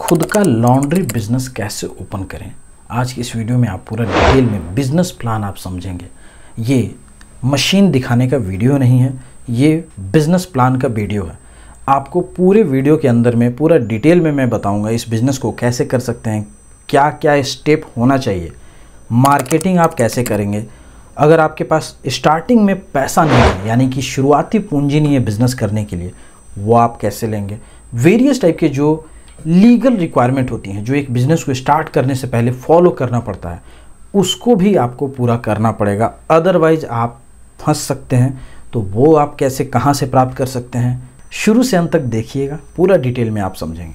खुद का laundry business कैसे ओपन करें आज की इस वीडियो में आप पूरा डिटेल में बिजनेस प्लान आप समझेंगे ये मशीन दिखाने का वीडियो नहीं है ये बिजनेस प्लान का वीडियो है आपको पूरे वीडियो के अंदर में पूरा डिटेल में मैं बताऊंगा इस बिज़नेस को कैसे कर सकते हैं क्या क्या स्टेप होना चाहिए मार्केटिंग आप कैसे करेंगे अगर आपके पास स्टार्टिंग में पैसा नहीं है यानी कि शुरुआती पूंजी नहीं है बिज़नेस करने के लिए वो आप कैसे लेंगे वेरियस टाइप के जो लीगल रिक्वायरमेंट होती हैं जो एक बिज़नेस को स्टार्ट करने से पहले फॉलो करना पड़ता है उसको भी आपको पूरा करना पड़ेगा अदरवाइज आप फंस सकते हैं तो वो आप कैसे कहाँ से प्राप्त कर सकते हैं शुरू से अंत तक देखिएगा पूरा डिटेल में आप समझेंगे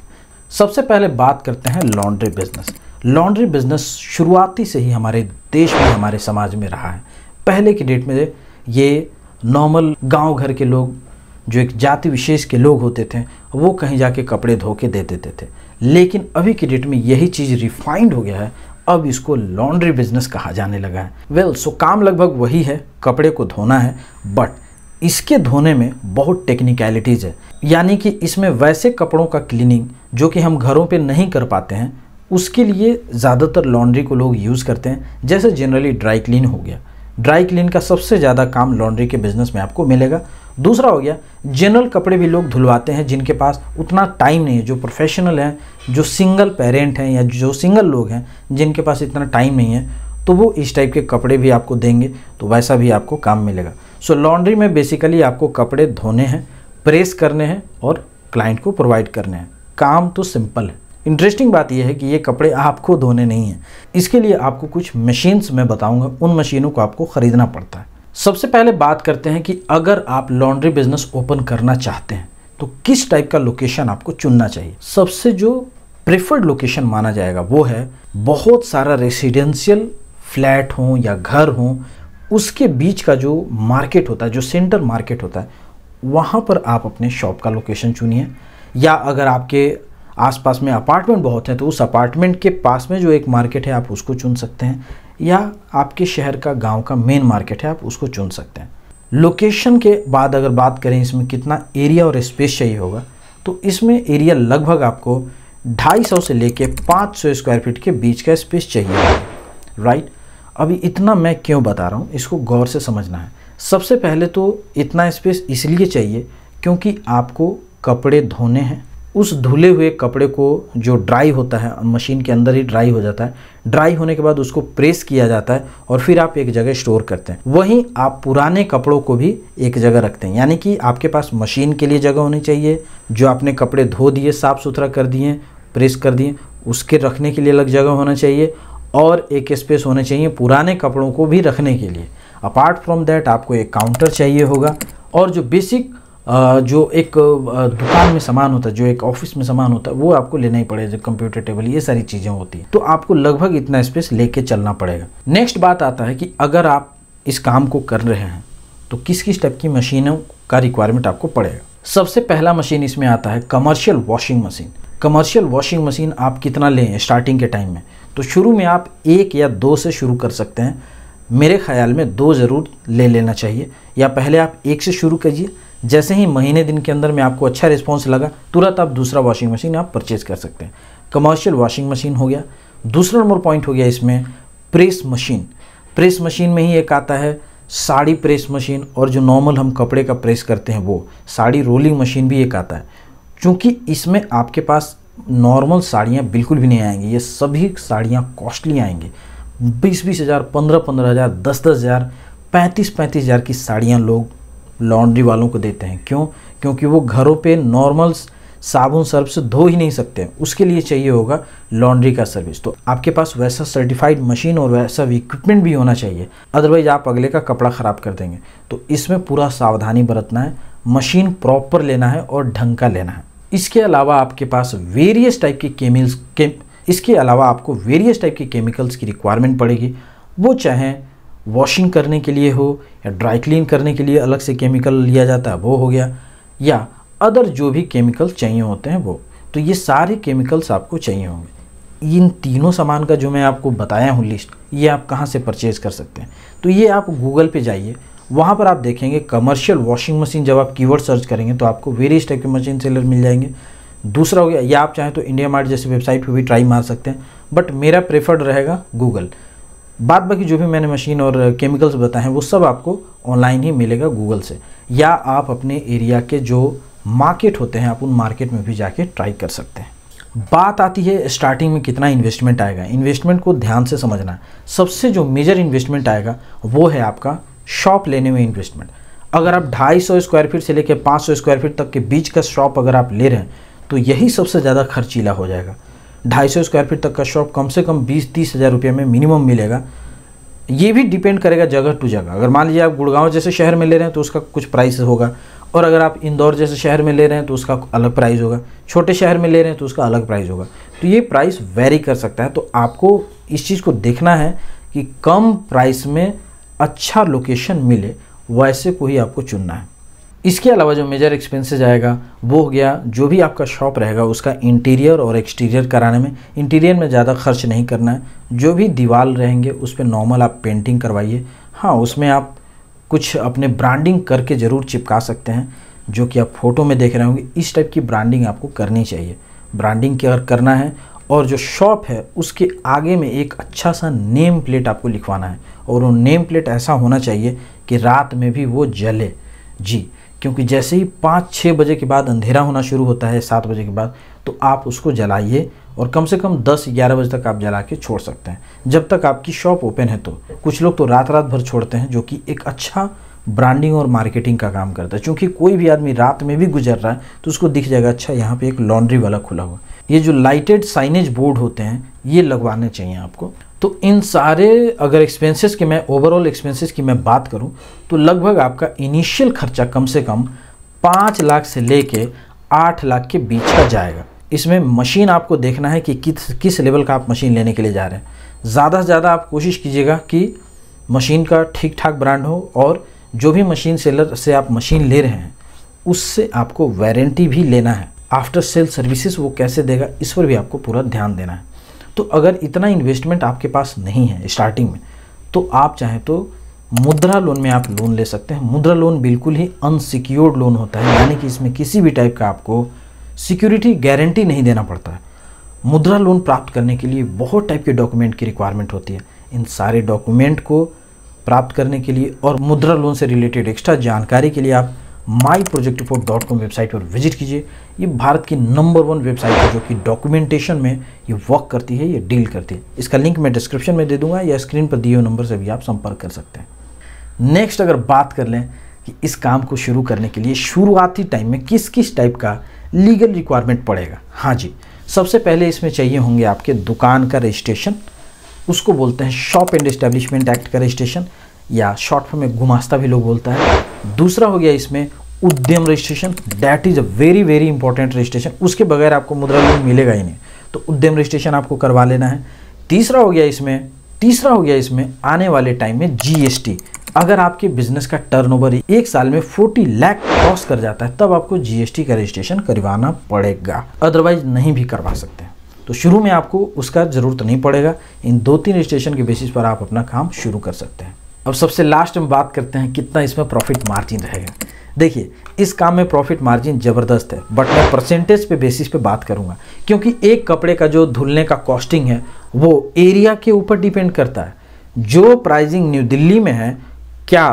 सबसे पहले बात करते हैं लॉन्ड्री बिज़नेस लॉन्ड्री बिज़नेस शुरुआती से ही हमारे देश में हमारे समाज में रहा है पहले की डेट में ये नॉर्मल गांव घर के लोग जो एक जाति विशेष के लोग होते थे वो कहीं जाके कपड़े धो के दे देते थे लेकिन अभी की डेट में यही चीज़ रिफाइंड हो गया है अब इसको लॉन्ड्री बिजनेस कहा जाने लगा है वेल well, सो काम लगभग वही है कपड़े को धोना है बट इसके धोने में बहुत टेक्निकलिटीज़ है यानी कि इसमें वैसे कपड़ों का क्लीनिंग जो कि हम घरों पे नहीं कर पाते हैं उसके लिए ज़्यादातर लॉन्ड्री को लोग यूज़ करते हैं जैसे जनरली ड्राई क्लीन हो गया ड्राई क्लीन का सबसे ज़्यादा काम लॉन्ड्री के बिज़नेस में आपको मिलेगा दूसरा हो गया जनरल कपड़े भी लोग धुलवाते हैं जिनके पास उतना टाइम नहीं है जो प्रोफेशनल हैं जो सिंगल पेरेंट हैं या जो सिंगल लोग हैं जिनके पास इतना टाइम नहीं है तो वो इस टाइप के कपड़े भी आपको देंगे तो वैसा भी आपको काम मिलेगा सो so, लॉन्ड्री में बेसिकली आपको कपड़े धोने हैं प्रेस करने हैं और क्लाइंट को प्रोवाइड करने हैं काम तो सिंपल है इंटरेस्टिंग बात यह है कि ये कपड़े आपको धोने नहीं हैं इसके लिए आपको कुछ मशीन्स मैं बताऊंगा उन मशीनों को आपको ख़रीदना पड़ता है सबसे पहले बात करते हैं कि अगर आप लॉन्ड्री बिजनेस ओपन करना चाहते हैं तो किस टाइप का लोकेशन आपको चुनना चाहिए सबसे जो प्रेफर्ड लोकेशन माना जाएगा वो है बहुत सारा रेसिडेंशियल फ्लैट हो या घर हो उसके बीच का जो मार्केट होता है जो सेंटर मार्केट होता है वहाँ पर आप अपने शॉप का लोकेशन चुनिए या अगर आपके आसपास में अपार्टमेंट बहुत है तो उस अपार्टमेंट के पास में जो एक मार्केट है आप उसको चुन सकते हैं या आपके शहर का गांव का मेन मार्केट है आप उसको चुन सकते हैं लोकेशन के बाद अगर बात करें इसमें कितना एरिया और स्पेस चाहिए होगा तो इसमें एरिया लगभग आपको 250 से लेके 500 स्क्वायर फीट के बीच का स्पेस चाहिए राइट अभी इतना मैं क्यों बता रहा हूँ इसको गौर से समझना है सबसे पहले तो इतना स्पेस इसलिए चाहिए क्योंकि आपको कपड़े धोने हैं उस धुले हुए कपड़े को जो ड्राई होता है मशीन के अंदर ही ड्राई हो जाता है ड्राई होने के बाद उसको प्रेस किया जाता है और फिर आप एक जगह स्टोर करते हैं वहीं आप पुराने कपड़ों को भी एक जगह रखते हैं यानी कि आपके पास मशीन के लिए जगह होनी चाहिए जो आपने कपड़े धो दिए साफ़ सुथरा कर दिए प्रेस कर दिए उसके रखने के लिए अलग जगह होना चाहिए और एक स्पेस होना चाहिए पुराने कपड़ों को भी रखने के लिए अपार्ट फ्रॉम दैट आपको एक काउंटर चाहिए होगा और जो बेसिक जो एक दुकान में सामान होता है जो एक ऑफिस में सामान होता है वो आपको लेना ही पड़ेगा कंप्यूटर टेबल ये सारी चीज़ें होती हैं तो आपको लगभग इतना स्पेस लेके चलना पड़ेगा नेक्स्ट बात आता है कि अगर आप इस काम को कर रहे हैं तो किस किस टाइप की मशीनों का रिक्वायरमेंट आपको पड़ेगा सबसे पहला मशीन इसमें आता है commercial washing machine commercial washing machine आप कितना लें स्टार्टिंग के टाइम में तो शुरू में आप एक या दो से शुरू कर सकते हैं मेरे ख्याल में दो ज़रूर ले लेना चाहिए या पहले आप एक से शुरू करिए जैसे ही महीने दिन के अंदर में आपको अच्छा रिस्पॉन्स लगा तुरंत आप दूसरा वॉशिंग मशीन आप परचेज कर सकते हैं कमर्शियल वॉशिंग मशीन हो गया दूसरा नंबर पॉइंट हो गया इसमें प्रेस मशीन प्रेस मशीन में ही एक आता है साड़ी प्रेस मशीन और जो नॉर्मल हम कपड़े का प्रेस करते हैं वो साड़ी रोलिंग मशीन भी एक आता है क्योंकि इसमें आपके पास नॉर्मल साड़ियाँ बिल्कुल भी नहीं आएंगी ये सभी साड़ियाँ कॉस्टली आएंगी बीस बीस हज़ार पंद्रह पंद्रह हज़ार दस दस हज़ार पैंतीस पैंतीस हज़ार की साड़ियाँ लोग लॉन्ड्री वालों को देते हैं क्यों क्योंकि वो घरों पे नॉर्मल साबुन सर्फ से धो ही नहीं सकते उसके लिए चाहिए होगा लॉन्ड्री का सर्विस तो आपके पास वैसा सर्टिफाइड मशीन और वैसा इक्विपमेंट भी होना चाहिए अदरवाइज आप अगले का कपड़ा ख़राब कर देंगे तो इसमें पूरा सावधानी बरतना है मशीन प्रॉपर लेना है और ढंग का लेना है इसके अलावा आपके पास वेरियस टाइप के केमिकल्स के इसके अलावा आपको वेरियस टाइप के केमिकल्स की रिक्वायरमेंट पड़ेगी वो चाहें वॉशिंग करने के लिए हो या ड्राई क्लीन करने के लिए अलग से केमिकल लिया जाता है वो हो गया या अदर जो भी केमिकल चाहिए होते हैं वो तो ये सारे केमिकल्स आपको चाहिए होंगे इन तीनों सामान का जो मैं आपको बताया हूँ लिस्ट ये आप कहाँ से परचेज़ कर सकते हैं तो ये आप गूगल पे जाइए वहाँ पर आप देखेंगे कमर्शियल वॉशिंग मशीन जब आप कीवर्ड सर्च करेंगे तो आपको वेरियस टाइप के मशीन सेलर मिल जाएंगे दूसरा हो गया या आप चाहें तो इंडिया मार्ट जैसे वेबसाइट पर भी ट्राई मार सकते हैं बट मेरा प्रेफर्ड रहेगा गूगल बाद बाकी जो भी मैंने मशीन और केमिकल्स बताए हैं वो सब आपको ऑनलाइन ही मिलेगा गूगल से या आप अपने एरिया के जो मार्केट होते हैं आप उन मार्केट में भी जाके ट्राई कर सकते हैं बात आती है स्टार्टिंग में कितना इन्वेस्टमेंट आएगा इन्वेस्टमेंट को ध्यान से समझना सबसे जो मेजर इन्वेस्टमेंट आएगा वो है आपका शॉप लेने में इन्वेस्टमेंट अगर आप 250 स्क्वायर फीट से लेकर 500 स्क्वायर फीट तक के बीच का शॉप अगर आप ले रहे हैं तो यही सबसे ज़्यादा खर्चीला हो जाएगा ढाई सौ स्क्वायर फीट तक का शॉप कम से कम बीस तीस हज़ार रुपये में मिनिमम मिलेगा ये भी डिपेंड करेगा जगह टू जगह अगर मान लीजिए आप गुड़गांव जैसे शहर में ले रहे हैं तो उसका कुछ प्राइस होगा और अगर आप इंदौर जैसे शहर में ले रहे हैं तो उसका अलग प्राइस होगा छोटे शहर में ले रहे हैं तो उसका अलग प्राइस होगा तो ये प्राइस वेरी कर सकता है तो आपको इस चीज़ को देखना है कि कम प्राइस में अच्छा लोकेशन मिले वैसे को ही आपको चुनना है इसके अलावा जो मेजर एक्सपेंसेस आएगा वो हो गया जो भी आपका शॉप रहेगा उसका इंटीरियर और एक्सटीरियर कराने में इंटीरियर में ज़्यादा खर्च नहीं करना है जो भी दीवार रहेंगे उस पर नॉर्मल आप पेंटिंग करवाइए हाँ उसमें आप कुछ अपने ब्रांडिंग करके ज़रूर चिपका सकते हैं जो कि आप फ़ोटो में देख रहे होंगे इस टाइप की ब्रांडिंग आपको करनी चाहिए ब्रांडिंग अगर करना है और जो शॉप है उसके आगे में एक अच्छा सा नेम प्लेट आपको लिखवाना है और वो नेम प्लेट ऐसा होना चाहिए कि रात में भी वो जले जी क्योंकि जैसे ही पाँच छः बजे के बाद अंधेरा होना शुरू होता है सात बजे के बाद तो आप उसको जलाइए और कम से कम 10-11 बजे तक आप जला के छोड़ सकते हैं जब तक आपकी शॉप ओपन है तो कुछ लोग तो रात रात भर छोड़ते हैं जो कि एक अच्छा ब्रांडिंग और मार्केटिंग का काम करता है क्योंकि कोई भी आदमी रात में भी गुजर रहा है तो उसको दिख जाएगा अच्छा यहाँ पे एक लॉन्ड्री वाला खुला हुआ ये जो लाइटेड साइनेज बोर्ड होते हैं ये लगवाने चाहिए आपको तो इन सारे अगर एक्सपेंसेस की मैं ओवरऑल एक्सपेंसेस की मैं बात करूं तो लगभग आपका इनिशियल खर्चा कम से कम पाँच लाख से लेके आठ लाख के बीच का जाएगा इसमें मशीन आपको देखना है कि किस किस लेवल का आप मशीन लेने के लिए जा रहे हैं ज़्यादा से ज़्यादा आप कोशिश कीजिएगा कि मशीन का ठीक ठाक ब्रांड हो और जो भी मशीन सेलर से आप मशीन ले रहे हैं उससे आपको वारंटी भी लेना है आफ्टर सेल सर्विसेज वो कैसे देगा इस पर भी आपको पूरा ध्यान देना है तो अगर इतना इन्वेस्टमेंट आपके पास नहीं है स्टार्टिंग में तो आप चाहें तो मुद्रा लोन में आप लोन ले सकते हैं मुद्रा लोन बिल्कुल ही अनसिक्योर्ड लोन होता है यानी कि इसमें किसी भी टाइप का आपको सिक्योरिटी गारंटी नहीं देना पड़ता है मुद्रा लोन प्राप्त करने के लिए बहुत टाइप के डॉक्यूमेंट की रिक्वायरमेंट होती है इन सारे डॉक्यूमेंट को प्राप्त करने के लिए और मुद्रा लोन से रिलेटेड एक्स्ट्रा जानकारी के लिए आप my project report dot com website पर विजिट कीजिए ये भारत की नंबर वन वेबसाइट है जो कि डॉक्यूमेंटेशन में ये वर्क करती है ये डील करती है इसका लिंक मैं डिस्क्रिप्शन में दे दूंगा या स्क्रीन पर दिए हुए नंबर से भी आप संपर्क कर सकते हैं नेक्स्ट अगर बात कर लें कि इस काम को शुरू करने के लिए शुरुआती टाइम में किस किस टाइप का लीगल रिक्वायरमेंट पड़ेगा हाँ जी सबसे पहले इसमें चाहिए होंगे आपके दुकान का रजिस्ट्रेशन उसको बोलते हैं शॉप एंड एस्टेब्लिशमेंट एक्ट का रजिस्ट्रेशन या शॉर्ट फॉर्म में गुमास्ता भी लोग बोलता है दूसरा हो गया इसमें Udyam registration that is a very very important registration उसके बगैर आपको मुद्रा लोन मिलेगा ही नहीं तो उद्यम रजिस्ट्रेशन आपको करवा लेना है तीसरा हो गया इसमें तीसरा हो गया इसमें आने वाले टाइम में जीएसटी अगर आपके बिजनेस का टर्नओवर एक साल में 40 लाख क्रॉस कर जाता है तब आपको जीएसटी का रजिस्ट्रेशन करवाना पड़ेगा अदरवाइज नहीं भी करवा सकते तो शुरू में आपको उसका ज़रूरत नहीं पड़ेगा इन दो तीन रजिस्ट्रेशन के बेसिस पर आप अपना काम शुरू कर सकते हैं अब सबसे लास्ट में बात करते हैं कितना इसमें प्रॉफिट मार्जिन रहेगा देखिए इस काम में प्रॉफिट मार्जिन ज़बरदस्त है बट मैं परसेंटेज पे बेसिस पे बात करूँगा क्योंकि एक कपड़े का जो धुलने का कॉस्टिंग है वो एरिया के ऊपर डिपेंड करता है जो प्राइजिंग न्यू दिल्ली में है क्या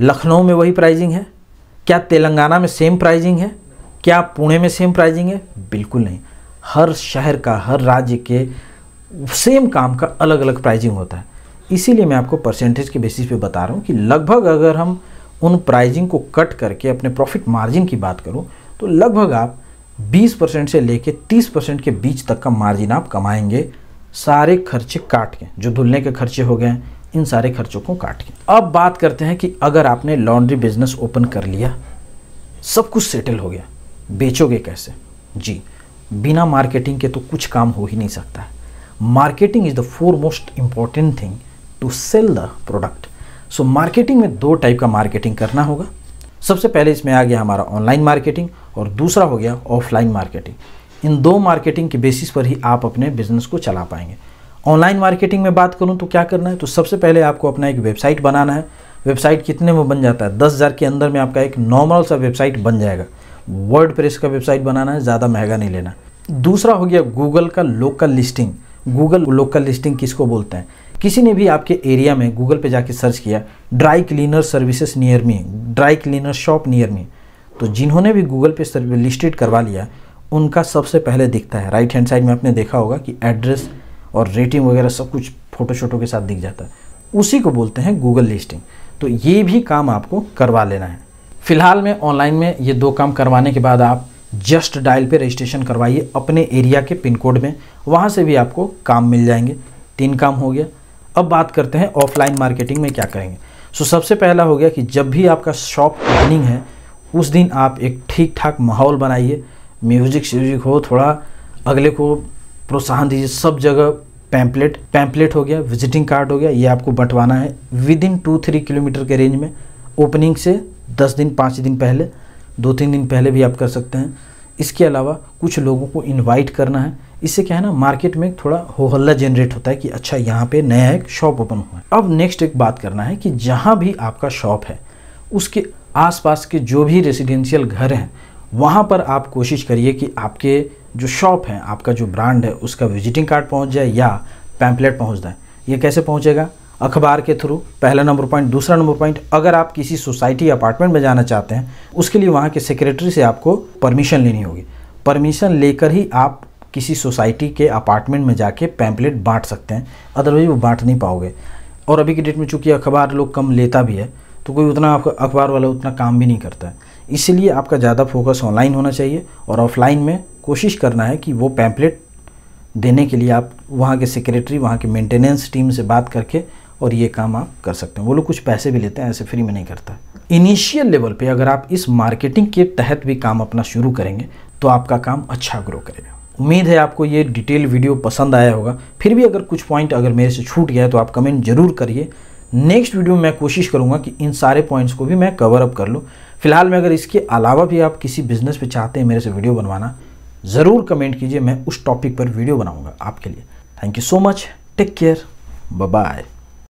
लखनऊ में वही प्राइजिंग है क्या तेलंगाना में सेम प्राइजिंग है क्या पुणे में सेम प्राइजिंग है बिल्कुल नहीं हर शहर का हर राज्य के सेम काम का अलग अलग प्राइजिंग होता है इसीलिए मैं आपको परसेंटेज के बेसिस पे बता रहा हूँ कि लगभग अगर हम उन प्राइजिंग को कट करके अपने प्रॉफिट मार्जिन की बात करूँ तो लगभग आप 20 परसेंट से लेके 30 परसेंट के बीच तक का मार्जिन आप कमाएंगे सारे खर्चे काट के जो धुलने के खर्चे हो गए इन सारे खर्चों को काट के अब बात करते हैं कि अगर आपने लॉन्ड्री बिजनेस ओपन कर लिया सब कुछ सेटल हो गया बेचोगे कैसे जी बिना मार्केटिंग के तो कुछ काम हो ही नहीं सकता marketing is the foremost important thing to sell the product so marketing में दो टाइप का मार्केटिंग करना होगा सबसे पहले इसमें आ गया हमारा ऑनलाइन मार्केटिंग और दूसरा हो गया ऑफलाइन मार्केटिंग इन दो मार्केटिंग के बेसिस पर ही आप अपने बिजनेस को चला पाएंगे ऑनलाइन मार्केटिंग में बात करूं तो क्या करना है तो सबसे पहले आपको अपना एक वेबसाइट बनाना है वेबसाइट कितने में बन जाता है दस हज़ार के अंदर में आपका एक नॉर्मल सा वेबसाइट बन जाएगा वर्ड प्रेस का वेबसाइट बनाना है ज़्यादा महंगा नहीं लेना दूसरा हो गया गूगल का local listing Google local listing किसको बोलते हैं किसी ने भी आपके एरिया में गूगल पे जाके सर्च किया dry cleaner services near me dry cleaner shop near me तो जिन्होंने भी गूगल पे लिस्टेड करवा लिया उनका सबसे पहले दिखता है राइट हैंड साइड में आपने देखा होगा कि एड्रेस और रेटिंग वगैरह सब कुछ फ़ोटो शोटो के साथ दिख जाता है उसी को बोलते हैं गूगल लिस्टिंग तो ये भी काम आपको करवा लेना है फिलहाल में ऑनलाइन में ये दो काम करवाने के बाद आप जस्ट डायल पे रजिस्ट्रेशन करवाइए अपने एरिया के पिन कोड में वहाँ से भी आपको काम मिल जाएंगे तीन काम हो गया अब बात करते हैं ऑफलाइन मार्केटिंग में क्या करेंगे सो so, सबसे पहला हो गया कि जब भी आपका शॉप ओपनिंग है उस दिन आप एक ठीक ठाक माहौल बनाइए म्यूजिक श्यूजिक हो थोड़ा अगले को प्रोत्साहन दीजिए सब जगह पैम्पलेट पैम्पलेट हो गया विजिटिंग कार्ड हो गया ये आपको बंटवाना है within two three kilometre के रेंज में ओपनिंग से दस दिन पाँच दिन पहले दो तीन दिन पहले भी आप कर सकते हैं इसके अलावा कुछ लोगों को इनवाइट करना है इससे क्या है ना मार्केट में थोड़ा हो हल्ला जनरेट होता है कि अच्छा यहाँ पे नया एक शॉप ओपन हुआ है अब नेक्स्ट एक बात करना है कि जहाँ भी आपका शॉप है उसके आसपास के जो भी रेसिडेंशियल घर हैं वहाँ पर आप कोशिश करिए कि आपके जो शॉप है आपका जो ब्रांड है उसका विजिटिंग कार्ड पहुँच जाए या पैम्पलेट पहुँच जाए ये कैसे पहुँचेगा अखबार के थ्रू पहला नंबर पॉइंट दूसरा नंबर पॉइंट अगर आप किसी सोसाइटी अपार्टमेंट में जाना चाहते हैं उसके लिए वहाँ के सेक्रेटरी से आपको परमिशन लेनी होगी परमिशन लेकर ही आप किसी सोसाइटी के अपार्टमेंट में जाके पैम्पलेट बांट सकते हैं अदरवाइज वो बांट नहीं पाओगे और अभी की डेट में चूँकि अखबार लोग कम लेता भी है तो कोई उतना आपका अखबार वाला उतना काम भी नहीं करता है इसलिए आपका ज़्यादा फोकस ऑनलाइन होना चाहिए और ऑफलाइन में कोशिश करना है कि वो पैम्पलेट देने के लिए आप वहाँ के सेक्रेटरी वहाँ के मेंटेनेंस टीम से बात करके और ये काम आप कर सकते हैं वो लोग कुछ पैसे भी लेते हैं ऐसे फ्री में नहीं करता इनिशियल लेवल पे अगर आप इस मार्केटिंग के तहत भी काम अपना शुरू करेंगे तो आपका काम अच्छा ग्रो करेगा उम्मीद है आपको ये डिटेल वीडियो पसंद आया होगा फिर भी अगर कुछ पॉइंट अगर मेरे से छूट गया है तो आप कमेंट जरूर करिए नेक्स्ट वीडियो में मैं कोशिश करूँगा कि इन सारे पॉइंट्स को भी मैं कवर अप कर लूँ फिलहाल में अगर इसके अलावा भी आप किसी बिजनेस पर चाहते हैं मेरे से वीडियो बनवाना ज़रूर कमेंट कीजिए मैं उस टॉपिक पर वीडियो बनाऊँगा आपके लिए thank you so much take care bye